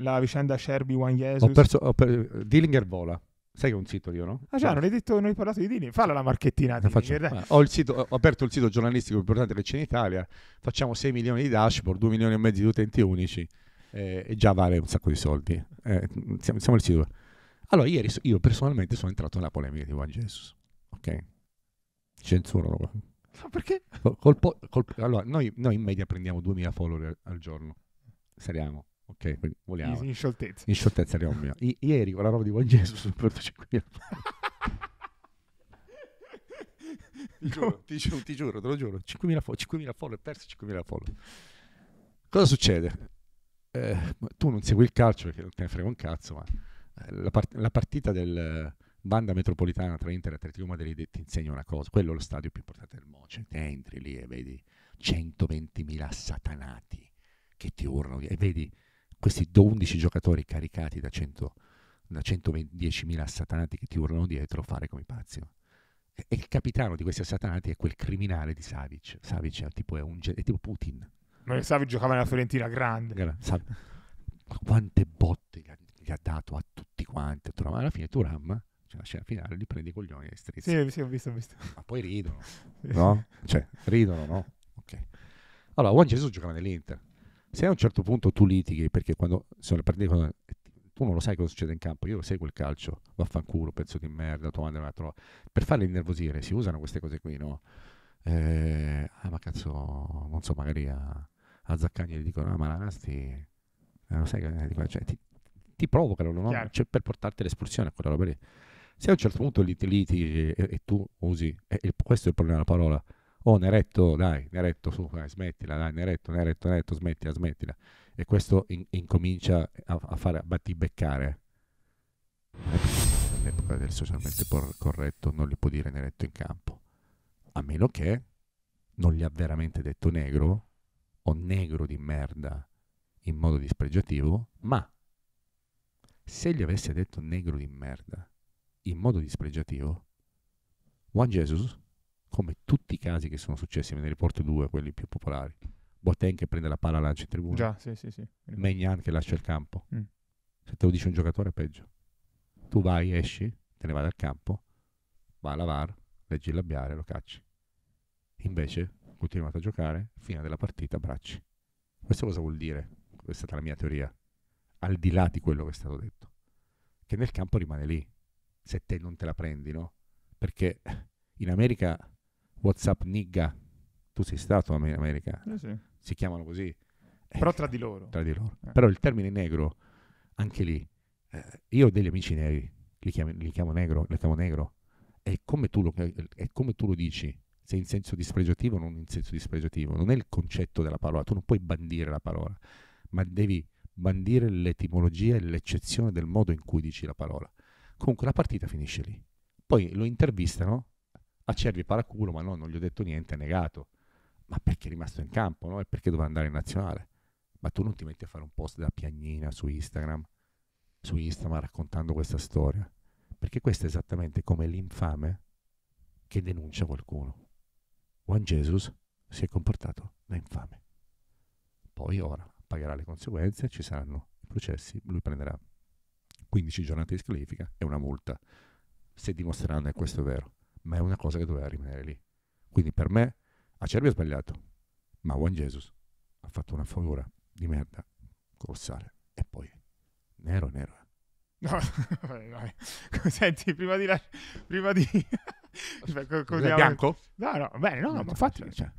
la vicenda Sherby One Jesus. Ho perso, ho per... Dillinger vola. Sai che è un sito io, no? Ah, già, cioè. non hai detto, non hai parlato di Dillinger. Falla la marchettina. Eh, eh, ho, ho, aperto il sito giornalistico più importante che c'è in Italia. Facciamo 6 milioni di dashboard, 2 milioni e mezzo di utenti unici. Eh, e già vale un sacco di soldi. Eh, siamo, siamo il sito. Allora, ieri io personalmente sono entrato nella polemica di Juan Jesus. Ok? Censuro. Ma perché? Col, col, col, allora, noi, noi in media prendiamo 2000 follower al giorno. Saliamo Ok, quindi In scioltezza. In scioltezza arriviamo mio. I- ieri con la roba di Buon Gesù sono perduto 5.000. ti, giuro, ti, giuro, ti giuro, te lo giuro. 5.000 follower, fo- perso 5.000 follow. Cosa succede? Eh, tu non segui il calcio perché non te ne frega un cazzo, ma eh, la, part- la partita del banda metropolitana tra Inter e Atletico Madrid ti insegna una cosa, quello è lo stadio più importante del mondo, cioè, entri lì e vedi 120.000 satanati che ti urlano e vedi questi 12 giocatori caricati da, 100, da 110.000 satanati che ti urlano dietro, fare come pazzi. E, il capitano di questi satanati è quel criminale di Savic. Savic è tipo, è un, è tipo Putin. Ma Savic giocava nella Fiorentina grande. Gra- quante botte gli ha, gli ha, dato a tutti quanti. Ma alla fine Turam cioè la scena finale li prendi i coglioni e strizzi. Sì, sì, ho visto, ho visto. Ma poi ridono, no? Cioè, ridono, no? Ok. Allora, Juan Jesus giocava nell'Inter se a un certo punto tu litighi, perché quando sono le partite, quando, tu non lo sai cosa succede in campo, io lo seguo il calcio, vaffanculo, pezzo di merda, tua madre la trova. Per farli innervosire si usano queste cose qui, no? Eh, ah, ma cazzo, non so, magari a, a Zaccagni gli dicono, ah, ma la Nasti, non eh, sai, eh, cioè, ti, ti provocano, no? Cioè, per portarti l'espulsione a quella roba lì. Se a un certo punto litighi e, e tu usi, e, e questo è il problema della parola, oh Neretto, dai, Neretto, su, dai, smettila, dai, Neretto, Neretto, Neretto, smettila, smettila. E questo in, incomincia a, a fare, a battibeccare. All'epoca del socialmente corretto non li può dire Neretto in campo. A meno che non gli ha veramente detto negro o negro di merda in modo dispregiativo, ma se gli avesse detto negro di merda in modo dispregiativo, Juan Jesus come tutti i casi che sono successi, me ne riporto due, quelli più popolari. Boateng che prende la palla e lancia in tribuna. Già, sì, sì, sì. Maignan che lascia il campo. Mm. Se te lo dice un giocatore è peggio. Tu vai, esci, te ne vai dal campo, va alla VAR, leggi il labiale, lo cacci. Invece, continuate a giocare, fine della partita, bracci. Questo cosa vuol dire? Questa è stata la mia teoria. Al di là di quello che è stato detto. Che nel campo rimane lì, se te non te la prendi, no? Perché in America WhatsApp nigga. Tu sei stato in America. Eh sì. Si chiamano così. Però tra di loro. Tra di loro. Eh. Però il termine negro, anche lì, eh, io ho degli amici neri, li, chiami, li chiamo negro, li chiamo negro. È come, lo, è eh, come tu lo dici, se in senso dispregiativo o non in senso dispregiativo. Non è il concetto della parola, tu non puoi bandire la parola, ma devi bandire l'etimologia e l'eccezione del modo in cui dici la parola. Comunque la partita finisce lì. Poi lo intervistano Acerbi ah, paraculo, ma no, non gli ho detto niente, è negato. Ma perché è rimasto in campo, no? E perché doveva andare in nazionale? Ma tu non ti metti a fare un post da piagnina su Instagram, su Instagram raccontando questa storia? Perché questo è esattamente come l'infame che denuncia qualcuno. Juan Jesus si è comportato da infame. Poi ora pagherà le conseguenze, ci saranno i processi, lui prenderà 15 giornate di squalifica e una multa, se dimostreranno che questo è vero ma è una cosa che doveva rimanere lì. Quindi per me Acerbi ha sbagliato, ma Juan Jesus ha fatto una figura di merda colossale. E poi, nero, nero. Eh. No, vai, vai. Senti, prima di... La... Prima di... Cioè, co- co- bianco? No, no, bene, no, no ma infatti... Cioè,